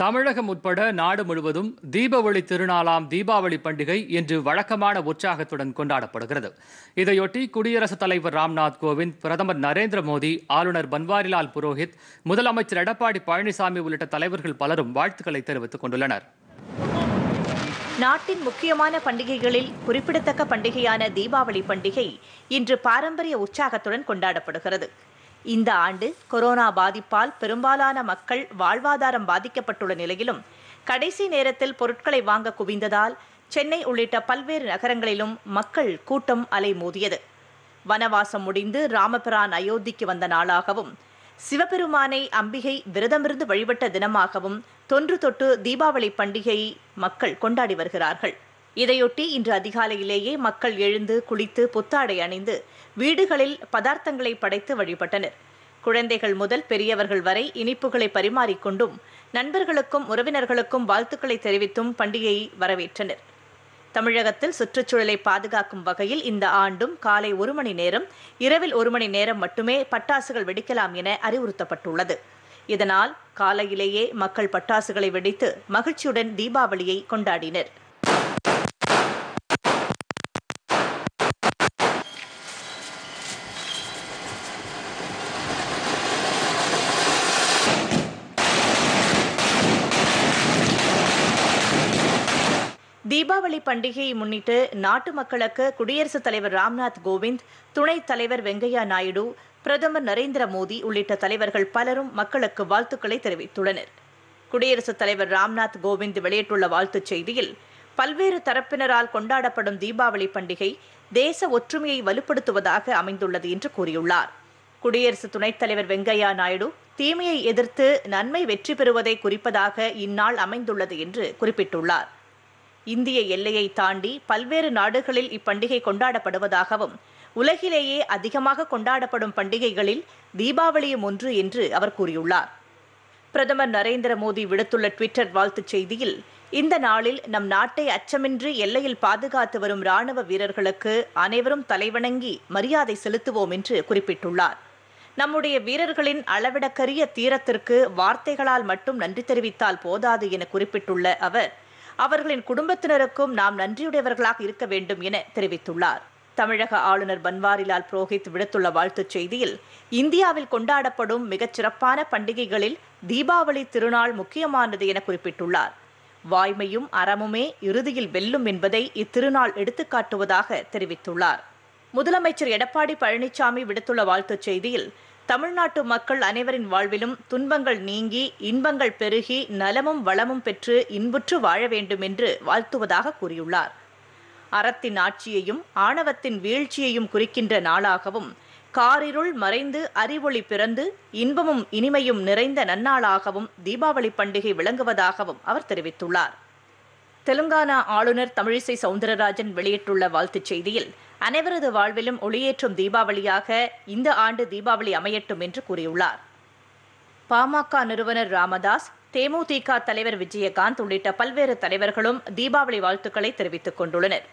தமிழகம் உட்பட நாடு முழுவதும் தீப திருநாளாம் தீபாவளி பண்டிகை இன்று வழக்கமான உற்சாகத்துடன் கொண்டாடப்படுகிறது இதையொட்டி குடியரசுத் தலைவர் ராம்நாத் கோவிந்த் பிரதமர் நரேந்திர மோடி ஆளுநர் பன்வாரிலால் புரோஹித் முதலமைச்சர் எடப்பாடி பழனிசாமி உள்ளிட்ட தலைவர்கள் பலரும் வாழ்த்துக்களை தெரிவித்துக் கொண்டுள்ளனர் நாட்டின் முக்கியமான பண்டிகைகளில் குறிப்பிடத்தக்க பண்டிகையான தீபாவளி பண்டிகை இன்று பாரம்பரிய உற்சாகத்துடன் கொண்டாடப்படுகிறது இந்த ஆண்டு கொரோனா பாதிப்பால் பெரும்பாலான மக்கள் வாழ்வாதாரம் பாதிக்கப்பட்டுள்ள நிலையிலும் கடைசி நேரத்தில் பொருட்களை வாங்க குவிந்ததால் சென்னை உள்ளிட்ட பல்வேறு நகரங்களிலும் மக்கள் கூட்டம் அலைமோதியது வனவாசம் முடிந்து ராமபிரான் அயோத்திக்கு வந்த நாளாகவும் சிவபெருமானை அம்பிகை விரதமிருந்து வழிபட்ட தினமாகவும் தொன்று தொட்டு தீபாவளி பண்டிகையை மக்கள் கொண்டாடி வருகிறார்கள் இதையொட்டி இன்று அதிகாலையிலேயே மக்கள் எழுந்து குளித்து புத்தாடை அணிந்து வீடுகளில் பதார்த்தங்களை படைத்து வழிபட்டனர் குழந்தைகள் முதல் பெரியவர்கள் வரை இனிப்புகளை பரிமாறிக்கொண்டும் நண்பர்களுக்கும் உறவினர்களுக்கும் வாழ்த்துக்களை தெரிவித்தும் பண்டிகையை வரவேற்றனர் தமிழகத்தில் சுற்றுச்சூழலை பாதுகாக்கும் வகையில் இந்த ஆண்டும் காலை ஒரு மணி நேரம் இரவில் ஒரு மணி நேரம் மட்டுமே பட்டாசுகள் வெடிக்கலாம் என அறிவுறுத்தப்பட்டுள்ளது இதனால் காலையிலேயே மக்கள் பட்டாசுகளை வெடித்து மகிழ்ச்சியுடன் தீபாவளியை கொண்டாடினர் தீபாவளி பண்டிகையை முன்னிட்டு நாட்டு மக்களுக்கு குடியரசுத் தலைவர் ராம்நாத் கோவிந்த் துணைத் தலைவர் வெங்கையா நாயுடு பிரதமர் நரேந்திர மோடி உள்ளிட்ட தலைவர்கள் பலரும் மக்களுக்கு வாழ்த்துக்களை தெரிவித்துள்ளனர் குடியரசுத் தலைவர் ராம்நாத் கோவிந்த் வெளியிட்டுள்ள வாழ்த்துச் செய்தியில் பல்வேறு தரப்பினரால் கொண்டாடப்படும் தீபாவளி பண்டிகை தேச ஒற்றுமையை வலுப்படுத்துவதாக அமைந்துள்ளது என்று கூறியுள்ளார் குடியரசு துணைத் தலைவர் வெங்கையா நாயுடு தீமையை எதிர்த்து நன்மை வெற்றி பெறுவதை குறிப்பதாக இந்நாள் அமைந்துள்ளது என்று குறிப்பிட்டுள்ளார் இந்திய எல்லையை தாண்டி பல்வேறு நாடுகளில் இப்பண்டிகை கொண்டாடப்படுவதாகவும் உலகிலேயே அதிகமாக கொண்டாடப்படும் பண்டிகைகளில் தீபாவளியும் ஒன்று என்று அவர் கூறியுள்ளார் பிரதமர் நரேந்திர மோடி விடுத்துள்ள டுவிட்டர் வாழ்த்துச் செய்தியில் இந்த நாளில் நம் நாட்டை அச்சமின்றி எல்லையில் பாதுகாத்து வரும் ராணுவ வீரர்களுக்கு அனைவரும் தலைவணங்கி மரியாதை செலுத்துவோம் என்று குறிப்பிட்டுள்ளார் நம்முடைய வீரர்களின் அளவிடக்கரிய தீரத்திற்கு வார்த்தைகளால் மட்டும் நன்றி தெரிவித்தால் போதாது என குறிப்பிட்டுள்ள அவர் அவர்களின் குடும்பத்தினருக்கும் நாம் நன்றியுடையவர்களாக இருக்க வேண்டும் என தெரிவித்துள்ளார் தமிழக ஆளுநர் பன்வாரிலால் புரோஹித் விடுத்துள்ள வாழ்த்துச் செய்தியில் இந்தியாவில் கொண்டாடப்படும் மிகச் சிறப்பான பண்டிகைகளில் தீபாவளி திருநாள் முக்கியமானது என குறிப்பிட்டுள்ளார் வாய்மையும் அறமுமே இறுதியில் வெல்லும் என்பதை இத்திருநாள் எடுத்துக்காட்டுவதாக தெரிவித்துள்ளார் முதலமைச்சர் எடப்பாடி பழனிசாமி விடுத்துள்ள வாழ்த்துச் செய்தியில் தமிழ்நாட்டு மக்கள் அனைவரின் வாழ்விலும் துன்பங்கள் நீங்கி இன்பங்கள் பெருகி நலமும் வளமும் பெற்று இன்புற்று வாழ வேண்டும் என்று வாழ்த்துவதாக கூறியுள்ளார் அறத்தின் ஆட்சியையும் ஆணவத்தின் வீழ்ச்சியையும் குறிக்கின்ற நாளாகவும் காரிருள் மறைந்து அறிவொளி பிறந்து இன்பமும் இனிமையும் நிறைந்த நன்னாளாகவும் தீபாவளி பண்டிகை விளங்குவதாகவும் அவர் தெரிவித்துள்ளார் தெலுங்கானா ஆளுநர் தமிழிசை சவுந்தரராஜன் வெளியிட்டுள்ள வாழ்த்துச் செய்தியில் அனைவரது வாழ்விலும் ஒளியேற்றும் தீபாவளியாக இந்த ஆண்டு தீபாவளி அமையட்டும் என்று கூறியுள்ளார் பாமக நிறுவனர் ராமதாஸ் தேமுதிக தலைவர் விஜயகாந்த் உள்ளிட்ட பல்வேறு தலைவர்களும் தீபாவளி வாழ்த்துக்களை தெரிவித்துக் கொண்டுள்ளனர்